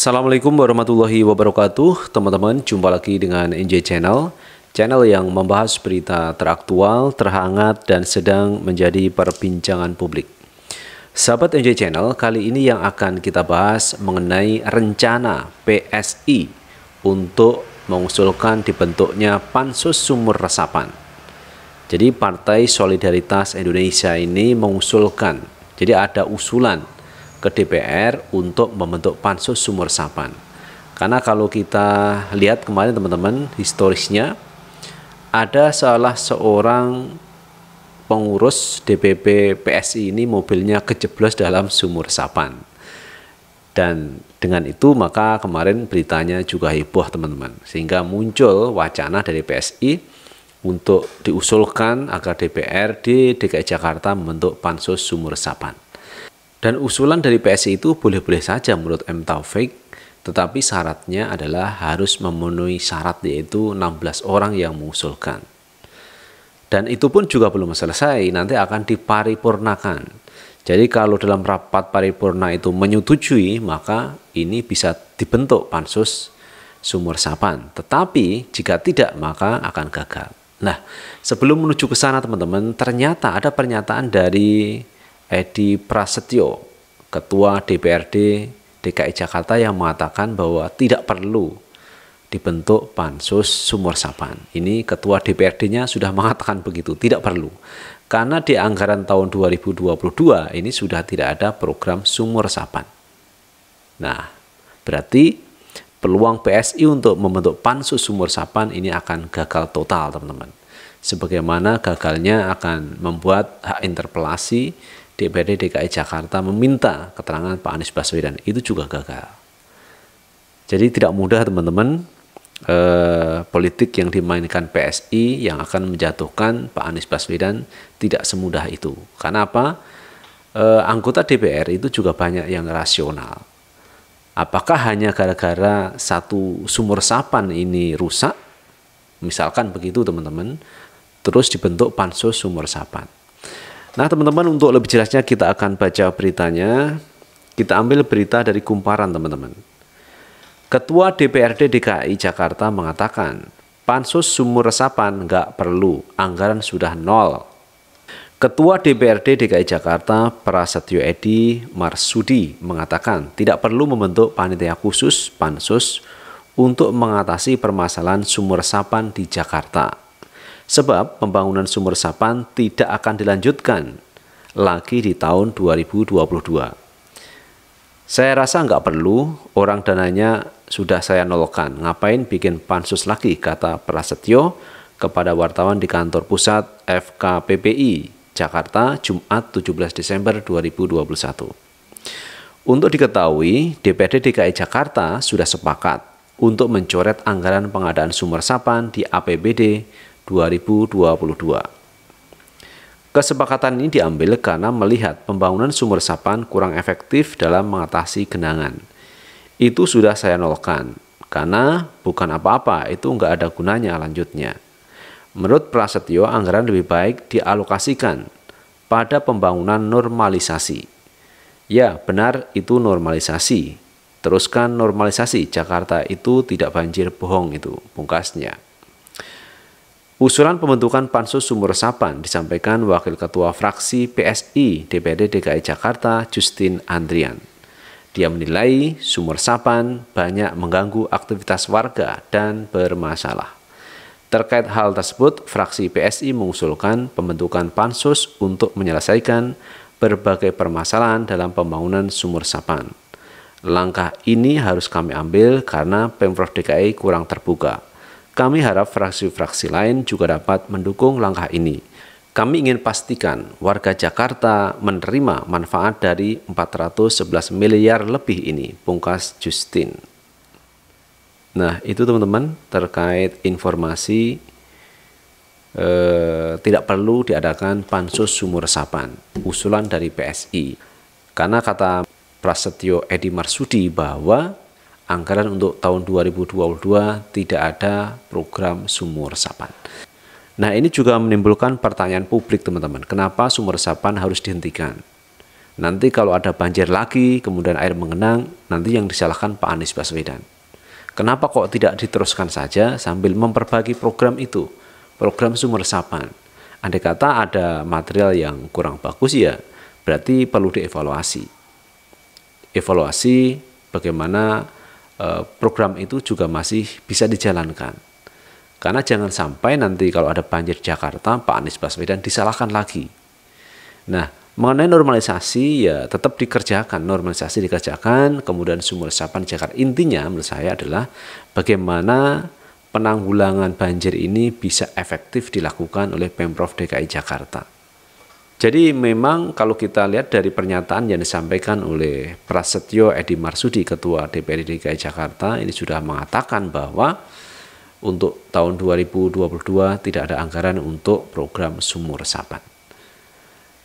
Assalamualaikum warahmatullahi wabarakatuh Teman-teman, jumpa lagi dengan NJ Channel Channel yang membahas berita teraktual, terhangat, dan sedang menjadi perbincangan publik Sahabat NJ Channel, kali ini yang akan kita bahas mengenai rencana PSI Untuk mengusulkan dibentuknya Pansus Sumur Resapan Jadi Partai Solidaritas Indonesia ini mengusulkan Jadi ada usulan ke DPR untuk membentuk pansus sumur sapan. Karena kalau kita lihat kemarin teman-teman historisnya ada salah seorang pengurus DPP PSI ini mobilnya kejeblos dalam sumur sapan. Dan dengan itu maka kemarin beritanya juga heboh teman-teman. Sehingga muncul wacana dari PSI untuk diusulkan agar DPR di DKI Jakarta membentuk pansus sumur sapan. Dan usulan dari PSI itu boleh-boleh saja menurut M. Taufik, tetapi syaratnya adalah harus memenuhi syarat yaitu 16 orang yang mengusulkan. Dan itu pun juga belum selesai, nanti akan diparipurnakan. Jadi kalau dalam rapat paripurna itu menyetujui, maka ini bisa dibentuk pansus sumur sapan Tetapi jika tidak, maka akan gagal. Nah, sebelum menuju ke sana teman-teman, ternyata ada pernyataan dari Edi Prasetyo, Ketua DPRD DKI Jakarta yang mengatakan bahwa tidak perlu dibentuk pansus sumur sapan. Ini ketua DPRD-nya sudah mengatakan begitu, tidak perlu. Karena di anggaran tahun 2022 ini sudah tidak ada program sumur sapan. Nah, berarti peluang PSI untuk membentuk pansus sumur sapan ini akan gagal total, teman-teman. Sebagaimana gagalnya akan membuat hak interpelasi DPRD DKI Jakarta meminta keterangan Pak Anies Baswedan itu juga gagal. Jadi tidak mudah teman-teman eh, politik yang dimainkan PSI yang akan menjatuhkan Pak Anies Baswedan tidak semudah itu. Karena apa? Eh, anggota DPR itu juga banyak yang rasional. Apakah hanya gara-gara satu sumur sapan ini rusak? Misalkan begitu teman-teman, terus dibentuk pansus sumur sapan Nah, teman-teman, untuk lebih jelasnya kita akan baca beritanya. Kita ambil berita dari kumparan, teman-teman. Ketua DPRD DKI Jakarta mengatakan, pansus sumur resapan nggak perlu, anggaran sudah nol. Ketua DPRD DKI Jakarta Prasetyo Edi Marsudi mengatakan tidak perlu membentuk panitia khusus pansus untuk mengatasi permasalahan sumur resapan di Jakarta sebab pembangunan sumur resapan tidak akan dilanjutkan lagi di tahun 2022. Saya rasa nggak perlu, orang dananya sudah saya nolkan, ngapain bikin pansus lagi, kata Prasetyo kepada wartawan di kantor pusat FKPPI Jakarta Jumat 17 Desember 2021. Untuk diketahui, DPD DKI Jakarta sudah sepakat untuk mencoret anggaran pengadaan sumur sapan di APBD 2022. Kesepakatan ini diambil karena melihat pembangunan sumur resapan kurang efektif dalam mengatasi genangan. Itu sudah saya nolkan, karena bukan apa-apa, itu nggak ada gunanya lanjutnya. Menurut Prasetyo, anggaran lebih baik dialokasikan pada pembangunan normalisasi. Ya, benar itu normalisasi. Teruskan normalisasi, Jakarta itu tidak banjir bohong itu, pungkasnya. Usulan pembentukan pansus sumur resapan disampaikan Wakil Ketua Fraksi PSI DPD DKI Jakarta Justin Andrian. Dia menilai sumur sapan banyak mengganggu aktivitas warga dan bermasalah. Terkait hal tersebut, fraksi PSI mengusulkan pembentukan pansus untuk menyelesaikan berbagai permasalahan dalam pembangunan sumur sapan. Langkah ini harus kami ambil karena Pemprov DKI kurang terbuka kami harap fraksi-fraksi lain juga dapat mendukung langkah ini. Kami ingin pastikan warga Jakarta menerima manfaat dari 411 miliar lebih ini, pungkas Justin. Nah, itu teman-teman terkait informasi eh, tidak perlu diadakan pansus sumur resapan, usulan dari PSI. Karena kata Prasetyo Edi Marsudi bahwa anggaran untuk tahun 2022 tidak ada program sumur resapan. Nah ini juga menimbulkan pertanyaan publik teman-teman, kenapa sumur resapan harus dihentikan? Nanti kalau ada banjir lagi, kemudian air mengenang, nanti yang disalahkan Pak Anies Baswedan. Kenapa kok tidak diteruskan saja sambil memperbaiki program itu, program sumur resapan? Andai kata ada material yang kurang bagus ya, berarti perlu dievaluasi. Evaluasi bagaimana Eh, program itu juga masih bisa dijalankan. Karena jangan sampai nanti kalau ada banjir Jakarta, Pak Anies Baswedan disalahkan lagi. Nah, mengenai normalisasi ya tetap dikerjakan, normalisasi dikerjakan, kemudian sumur resapan Jakarta. Intinya menurut saya adalah bagaimana penanggulangan banjir ini bisa efektif dilakukan oleh Pemprov DKI Jakarta. Jadi memang kalau kita lihat dari pernyataan yang disampaikan oleh Prasetyo Edi Marsudi Ketua DPRD DKI Jakarta ini sudah mengatakan bahwa untuk tahun 2022 tidak ada anggaran untuk program sumur resapan.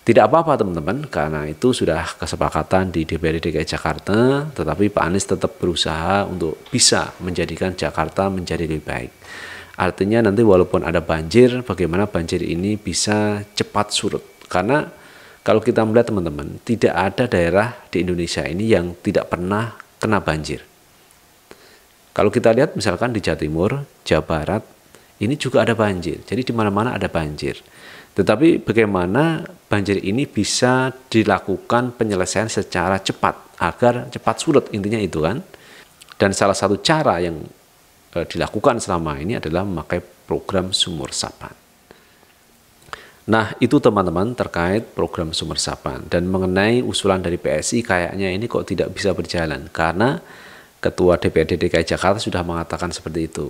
Tidak apa-apa teman-teman, karena itu sudah kesepakatan di DPRD DKI Jakarta, tetapi Pak Anies tetap berusaha untuk bisa menjadikan Jakarta menjadi lebih baik. Artinya nanti walaupun ada banjir, bagaimana banjir ini bisa cepat surut. Karena kalau kita melihat teman-teman, tidak ada daerah di Indonesia ini yang tidak pernah kena banjir. Kalau kita lihat misalkan di Jawa Timur, Jawa Barat, ini juga ada banjir. Jadi di mana-mana ada banjir. Tetapi bagaimana banjir ini bisa dilakukan penyelesaian secara cepat agar cepat surut intinya itu kan. Dan salah satu cara yang eh, dilakukan selama ini adalah memakai program sumur sapan. Nah, itu teman-teman terkait program sumber sapan dan mengenai usulan dari PSI kayaknya ini kok tidak bisa berjalan karena Ketua DPRD DKI Jakarta sudah mengatakan seperti itu.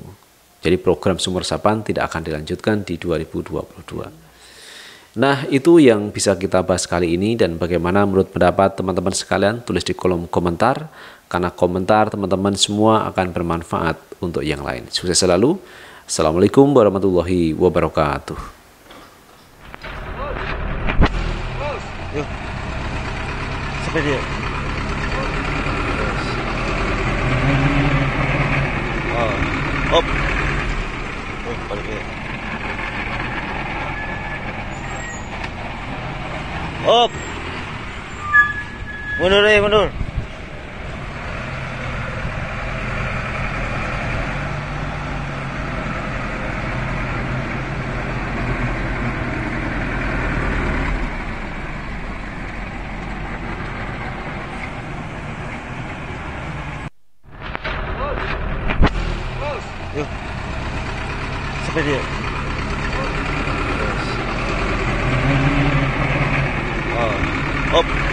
Jadi program sumber sapan tidak akan dilanjutkan di 2022. Nah, itu yang bisa kita bahas kali ini dan bagaimana menurut pendapat teman-teman sekalian tulis di kolom komentar karena komentar teman-teman semua akan bermanfaat untuk yang lain. Sukses selalu. Assalamualaikum warahmatullahi wabarakatuh. Yuk. ya. Oh. Op. Oh, balik ya. Op. Mundur ya, mundur. video. Uh, up.